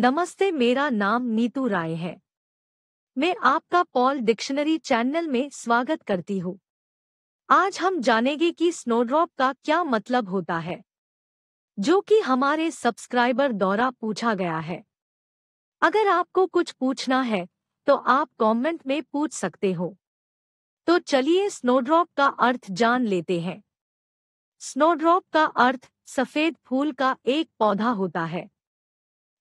नमस्ते मेरा नाम नीतू राय है मैं आपका पॉल डिक्शनरी चैनल में स्वागत करती हूँ आज हम जानेंगे कि स्नोड्रॉप का क्या मतलब होता है जो कि हमारे सब्सक्राइबर द्वारा पूछा गया है अगर आपको कुछ पूछना है तो आप कमेंट में पूछ सकते हो तो चलिए स्नोड्रॉप का अर्थ जान लेते हैं स्नोड्रॉप का अर्थ सफेद फूल का एक पौधा होता है